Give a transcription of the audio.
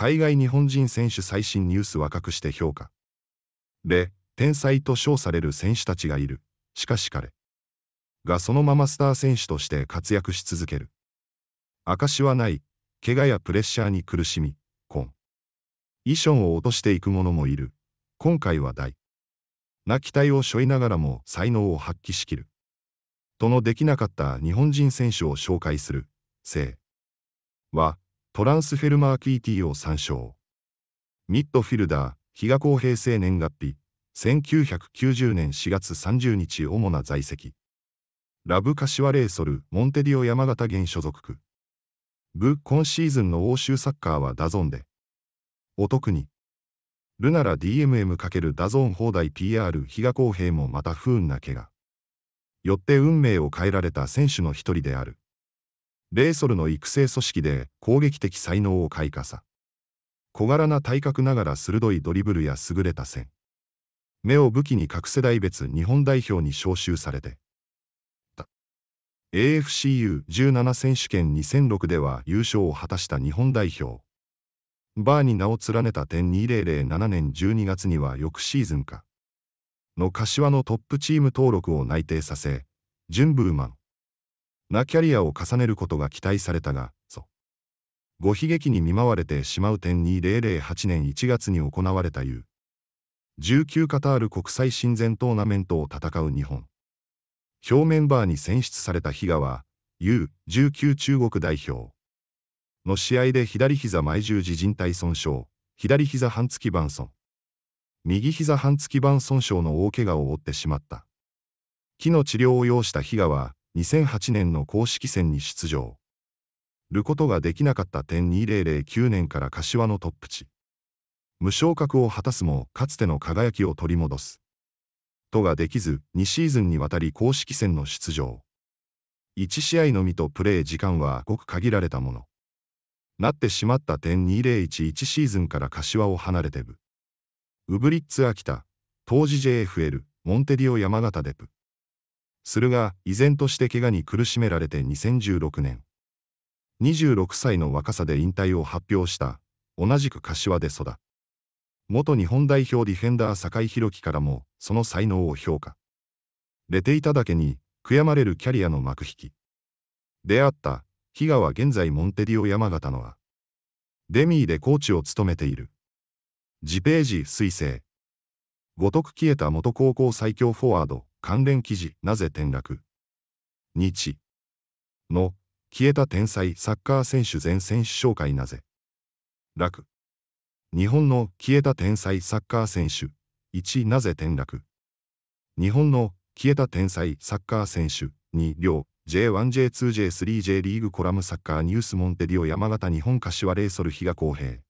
海外日本人選手最新ニュース若くして評価。で、天才と称される選手たちがいる。しかし彼がそのままスター選手として活躍し続ける。証はない、怪我やプレッシャーに苦しみ、コ衣装を落としていく者もいる。今回は大。な期待を背負いながらも才能を発揮しきる。とのできなかった日本人選手を紹介する、性は、トランスフェルマーキーティを参照。ミッドフィルダー、比嘉公平青年月日、1990年4月30日主な在籍。ラブ柏レイソル、モンテディオ山形県所属区。部今シーズンの欧州サッカーはダゾンで。お得に。ルナラ DMM× ダゾン放題 PR 比嘉公平もまた不運な怪我。よって運命を変えられた選手の一人である。レーソルの育成組織で攻撃的才能を開花さ。小柄な体格ながら鋭いドリブルや優れた線。目を武器に各世代別日本代表に招集されて。AFCU17 選手権2006では優勝を果たした日本代表。バーに名を連ねた点2007年12月には翌シーズンか。の柏のトップチーム登録を内定させ、ジュンブーマン、なキャリアを重ねることが期待されたが、そう。ご悲劇に見舞われてしまう点2008年1月に行われた U19 カタール国際親善トーナメントを戦う日本。表メンバーに選出された比嘉は U19 中国代表の試合で左膝前十字靭帯損傷、左膝半月板損、右膝半月板損傷の大怪我を負ってしまった。木の治療を要した比嘉は2008年の公式戦に出場。ることができなかった点2009年から柏のトップ地。無昇格を果たすもかつての輝きを取り戻す。とができず2シーズンにわたり公式戦の出場。1試合のみとプレー時間はごく限られたもの。なってしまった点2011シーズンから柏を離れてぶ。ウブリッツ秋田、当時 JFL、モンテディオ山形デプ。するが、依然として怪我に苦しめられて2016年、26歳の若さで引退を発表した、同じく柏で育。元日本代表ディフェンダー酒井宏樹からも、その才能を評価。れていただけに、悔やまれるキャリアの幕引き。出会った、比嘉は現在モンテディオ山形のは、デミーでコーチを務めている。ジページ彗星。ごとく消えた元高校最強フォワード、関連記事なぜ転落日の消えた天才サッカー選手全選手紹介なぜ楽日本の消えた天才サッカー選手1なぜ転落日本の消えた天才サッカー選手2両 J1J2J3J リーグコラムサッカーニュースモンテディオ山形日本柏レイソル比嘉公平